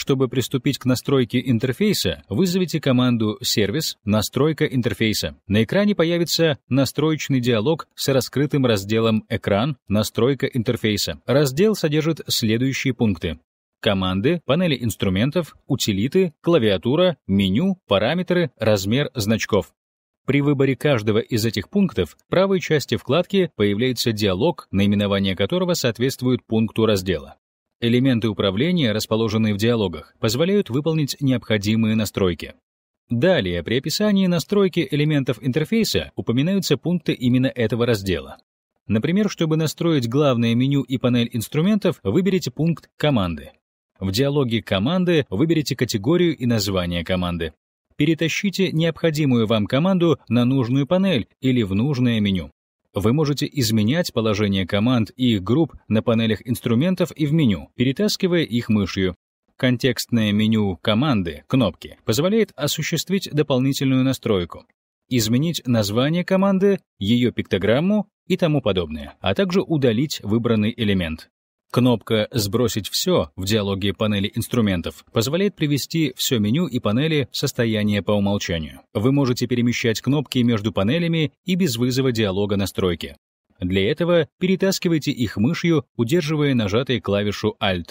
Чтобы приступить к настройке интерфейса, вызовите команду «Сервис. Настройка интерфейса». На экране появится настроечный диалог с раскрытым разделом «Экран. Настройка интерфейса». Раздел содержит следующие пункты команды, панели инструментов, утилиты, клавиатура, меню, параметры, размер значков. При выборе каждого из этих пунктов в правой части вкладки появляется диалог, наименование которого соответствует пункту раздела. Элементы управления, расположенные в диалогах, позволяют выполнить необходимые настройки. Далее, при описании настройки элементов интерфейса упоминаются пункты именно этого раздела. Например, чтобы настроить главное меню и панель инструментов, выберите пункт «Команды». В диалоге «Команды» выберите категорию и название команды. Перетащите необходимую вам команду на нужную панель или в нужное меню. Вы можете изменять положение команд и их групп на панелях инструментов и в меню, перетаскивая их мышью. Контекстное меню «Команды» кнопки позволяет осуществить дополнительную настройку, изменить название команды, ее пиктограмму и тому подобное, а также удалить выбранный элемент. Кнопка «Сбросить все» в диалоге панели инструментов позволяет привести все меню и панели в состояние по умолчанию. Вы можете перемещать кнопки между панелями и без вызова диалога настройки. Для этого перетаскивайте их мышью, удерживая нажатой клавишу Alt